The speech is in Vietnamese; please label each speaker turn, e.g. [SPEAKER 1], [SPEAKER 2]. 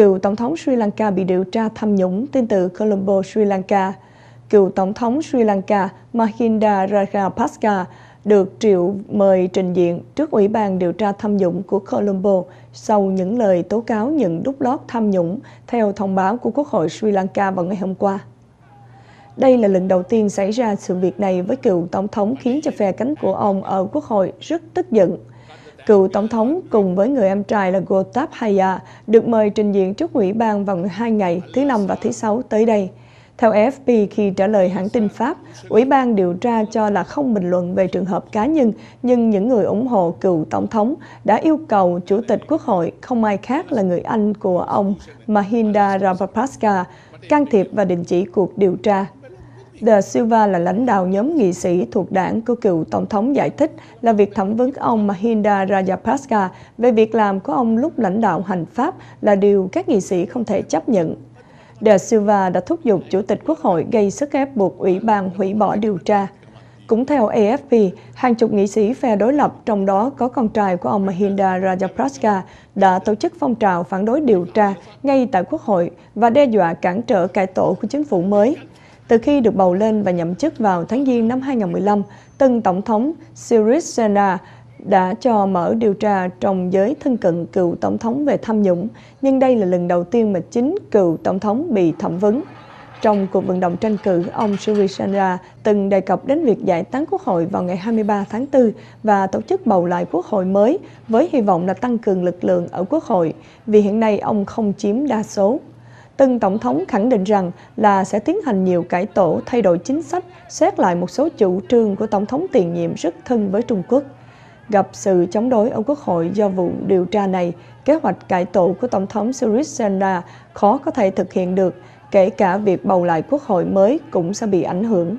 [SPEAKER 1] Cựu Tổng thống Sri Lanka bị điều tra tham nhũng tin từ Colombo Sri Lanka. Cựu Tổng thống Sri Lanka Mahinda Rajapaksa được triệu mời trình diện trước Ủy ban điều tra tham nhũng của Colombo sau những lời tố cáo những đúc lót tham nhũng theo thông báo của Quốc hội Sri Lanka vào ngày hôm qua. Đây là lần đầu tiên xảy ra sự việc này với cựu tổng thống khiến cho phe cánh của ông ở quốc hội rất tức giận. Cựu Tổng thống cùng với người em trai là Gotab Haya được mời trình diện trước Ủy ban vào hai ngày thứ Năm và thứ Sáu tới đây. Theo AFP, khi trả lời hãng tin Pháp, Ủy ban điều tra cho là không bình luận về trường hợp cá nhân, nhưng những người ủng hộ cựu Tổng thống đã yêu cầu Chủ tịch Quốc hội, không ai khác là người Anh của ông Mahinda Rajapaksa, can thiệp và đình chỉ cuộc điều tra De Silva là lãnh đạo nhóm nghị sĩ thuộc đảng của cựu Tổng thống giải thích là việc thẩm vấn ông Mahinda Rajapaksa về việc làm của ông lúc lãnh đạo hành pháp là điều các nghị sĩ không thể chấp nhận. De Silva đã thúc giục Chủ tịch Quốc hội gây sức ép buộc Ủy ban hủy bỏ điều tra. Cũng theo AFP, hàng chục nghị sĩ phe đối lập, trong đó có con trai của ông Mahinda Rajapaksa, đã tổ chức phong trào phản đối điều tra ngay tại Quốc hội và đe dọa cản trở cải tổ của chính phủ mới. Từ khi được bầu lên và nhậm chức vào tháng Giêng năm 2015, tân Tổng thống Syriza đã cho mở điều tra trong giới thân cận cựu Tổng thống về tham nhũng, nhưng đây là lần đầu tiên mà chính cựu Tổng thống bị thẩm vấn. Trong cuộc vận động tranh cử, ông Syriza từng đề cập đến việc giải tán quốc hội vào ngày 23 tháng 4 và tổ chức bầu lại quốc hội mới với hy vọng là tăng cường lực lượng ở quốc hội, vì hiện nay ông không chiếm đa số. Từng Tổng thống khẳng định rằng là sẽ tiến hành nhiều cải tổ, thay đổi chính sách, xét lại một số chủ trương của Tổng thống tiền nhiệm rất thân với Trung Quốc. Gặp sự chống đối ở Quốc hội do vụ điều tra này, kế hoạch cải tổ của Tổng thống Sirisena khó có thể thực hiện được, kể cả việc bầu lại Quốc hội mới cũng sẽ bị ảnh hưởng.